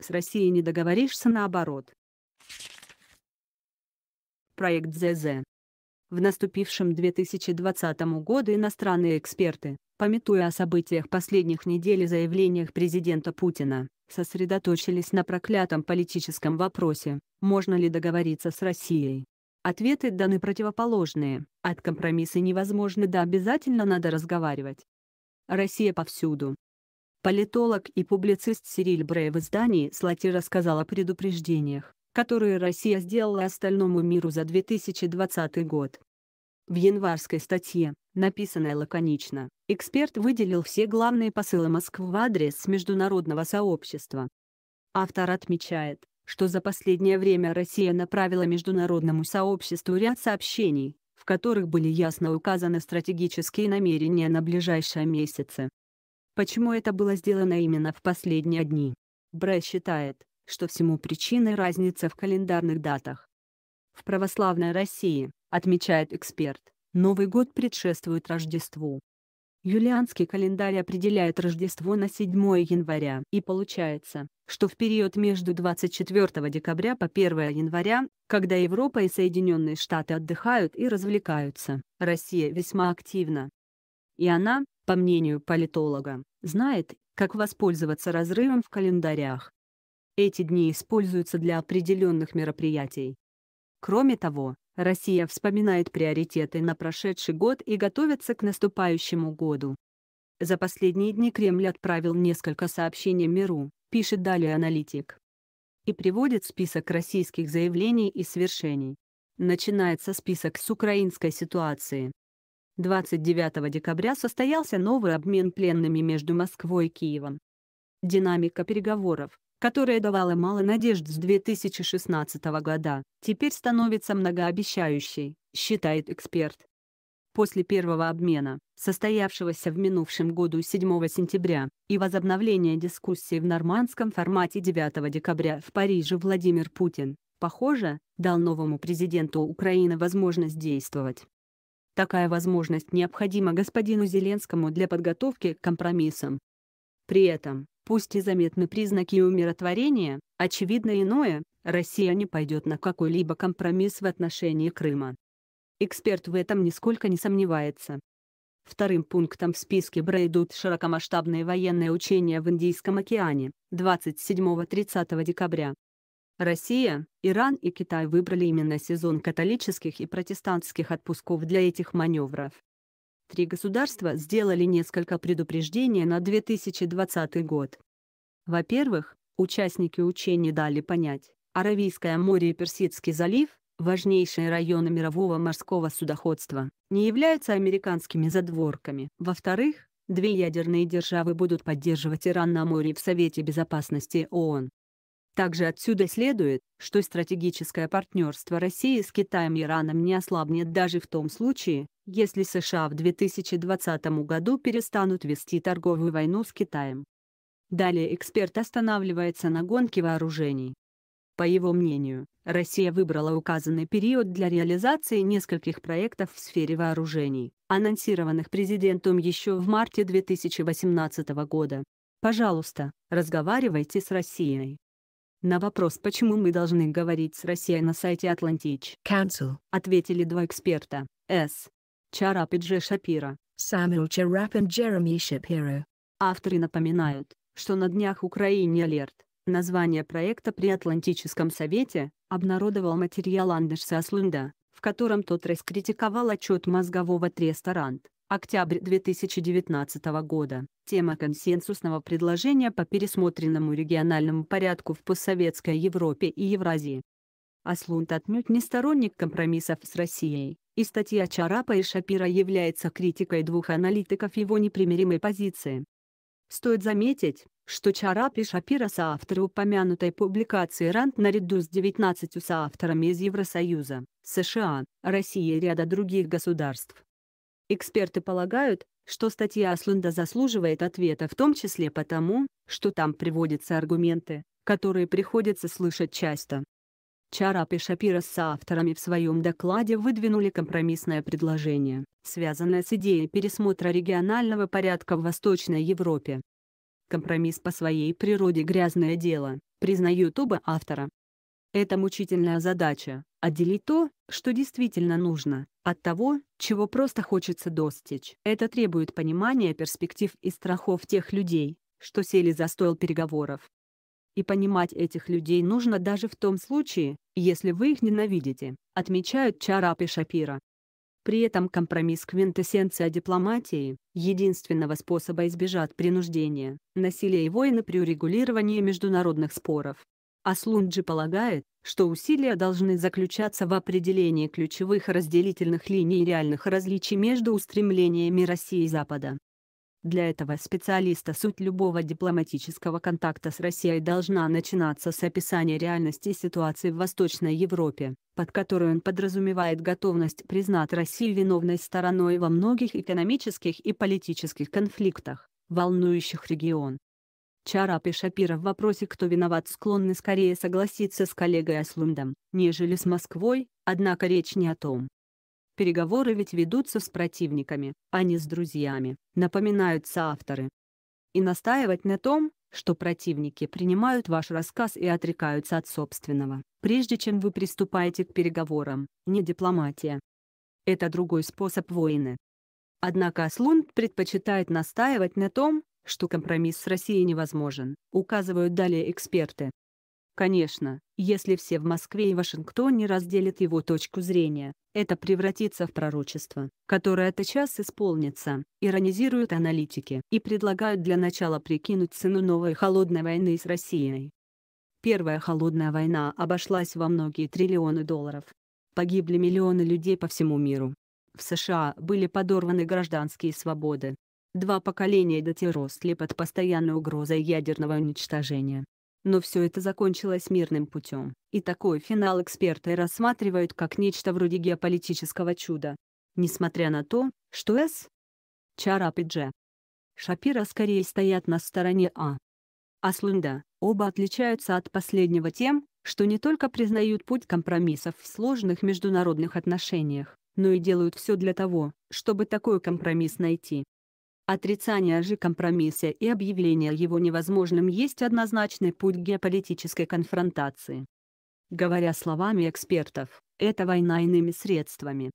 С Россией не договоришься наоборот. Проект ЗЗ. В наступившем 2020 году иностранные эксперты, пометуя о событиях последних недель и заявлениях президента Путина, сосредоточились на проклятом политическом вопросе, можно ли договориться с Россией. Ответы даны противоположные, от компромисса невозможно да обязательно надо разговаривать. Россия повсюду, Политолог и публицист Сириль Брей в издании «Слати» рассказал о предупреждениях, которые Россия сделала остальному миру за 2020 год. В январской статье, написанной лаконично, эксперт выделил все главные посылы Москвы в адрес международного сообщества. Автор отмечает, что за последнее время Россия направила международному сообществу ряд сообщений, в которых были ясно указаны стратегические намерения на ближайшие месяцы. Почему это было сделано именно в последние дни? Брэ считает, что всему причиной разница в календарных датах. В православной России, отмечает эксперт, Новый год предшествует Рождеству. Юлианский календарь определяет Рождество на 7 января, и получается, что в период между 24 декабря по 1 января, когда Европа и Соединенные Штаты отдыхают и развлекаются, Россия весьма активна. И она, по мнению политолога, знает, как воспользоваться разрывом в календарях. Эти дни используются для определенных мероприятий. Кроме того, Россия вспоминает приоритеты на прошедший год и готовится к наступающему году. За последние дни Кремль отправил несколько сообщений миру, пишет далее аналитик. И приводит список российских заявлений и свершений. Начинается список с украинской ситуации. 29 декабря состоялся новый обмен пленными между Москвой и Киевом. Динамика переговоров, которая давала мало надежд с 2016 года, теперь становится многообещающей, считает эксперт. После первого обмена, состоявшегося в минувшем году 7 сентября, и возобновления дискуссии в нормандском формате 9 декабря в Париже Владимир Путин, похоже, дал новому президенту Украины возможность действовать. Такая возможность необходима господину Зеленскому для подготовки к компромиссам. При этом, пусть и заметны признаки умиротворения, очевидно иное, Россия не пойдет на какой-либо компромисс в отношении Крыма. Эксперт в этом нисколько не сомневается. Вторым пунктом в списке пройдут широкомасштабные военные учения в Индийском океане 27-30 декабря Россия, Иран и Китай выбрали именно сезон католических и протестантских отпусков для этих маневров. Три государства сделали несколько предупреждений на 2020 год. Во-первых, участники учений дали понять, Аравийское море и Персидский залив, важнейшие районы мирового морского судоходства, не являются американскими задворками. Во-вторых, две ядерные державы будут поддерживать Иран на море в Совете Безопасности ООН. Также отсюда следует, что стратегическое партнерство России с Китаем и Ираном не ослабнет даже в том случае, если США в 2020 году перестанут вести торговую войну с Китаем. Далее эксперт останавливается на гонке вооружений. По его мнению, Россия выбрала указанный период для реализации нескольких проектов в сфере вооружений, анонсированных президентом еще в марте 2018 года. Пожалуйста, разговаривайте с Россией. На вопрос, почему мы должны говорить с Россией на сайте Atlantic Council, ответили два эксперта, С. Чарап и Дже Шапира. Samuel Чарап и Джереми Шапиро. Авторы напоминают, что на днях Украине Алерт, название проекта при Атлантическом совете, обнародовал материал Андерса Аслунда, в котором тот раскритиковал отчет мозгового треста РАНД Октябрь 2019 года. Тема консенсусного предложения по пересмотренному региональному порядку в постсоветской Европе и Евразии. Аслунт отнюдь не сторонник компромиссов с Россией, и статья Чарапа и Шапира является критикой двух аналитиков его непримиримой позиции. Стоит заметить, что Чарап и Шапира соавторы упомянутой публикации РАНД наряду с 19 соавторами из Евросоюза, США, России и ряда других государств. Эксперты полагают, что статья Аслунда заслуживает ответа в том числе потому, что там приводятся аргументы, которые приходится слышать часто. Чарап и Шапира с авторами в своем докладе выдвинули компромиссное предложение, связанное с идеей пересмотра регионального порядка в Восточной Европе. Компромисс по своей природе грязное дело, признают оба автора, это мучительная задача — отделить то, что действительно нужно, от того, чего просто хочется достичь. Это требует понимания перспектив и страхов тех людей, что сели за стол переговоров. И понимать этих людей нужно даже в том случае, если вы их ненавидите, отмечают Чарап и Шапира. При этом компромисс – квинтэссенция дипломатии, единственного способа избежать принуждения, насилия и войны при урегулировании международных споров. Аслунджи полагает, что усилия должны заключаться в определении ключевых разделительных линий и реальных различий между устремлениями России и Запада. Для этого специалиста суть любого дипломатического контакта с Россией должна начинаться с описания реальности ситуации в Восточной Европе, под которой он подразумевает готовность признать Россию виновной стороной во многих экономических и политических конфликтах, волнующих регион. Чарап и Шапира в вопросе «Кто виноват?» склонны скорее согласиться с коллегой Аслундом, нежели с Москвой, однако речь не о том. Переговоры ведь ведутся с противниками, а не с друзьями, напоминают авторы. И настаивать на том, что противники принимают ваш рассказ и отрекаются от собственного, прежде чем вы приступаете к переговорам, не дипломатия. Это другой способ войны. Однако Аслунд предпочитает настаивать на том, что компромисс с Россией невозможен, указывают далее эксперты. Конечно, если все в Москве и Вашингтоне разделят его точку зрения, это превратится в пророчество, которое тотчас исполнится, иронизируют аналитики и предлагают для начала прикинуть цену новой холодной войны с Россией. Первая холодная война обошлась во многие триллионы долларов. Погибли миллионы людей по всему миру. В США были подорваны гражданские свободы, Два поколения детей росли под постоянной угрозой ядерного уничтожения. Но все это закончилось мирным путем, и такой финал эксперты рассматривают как нечто вроде геополитического чуда. Несмотря на то, что С. Чарап и Дже. Шапира скорее стоят на стороне А. Аслунда, оба отличаются от последнего тем, что не только признают путь компромиссов в сложных международных отношениях, но и делают все для того, чтобы такой компромисс найти. Отрицание же компромисса и объявление его невозможным есть однозначный путь геополитической конфронтации. Говоря словами экспертов, это война иными средствами,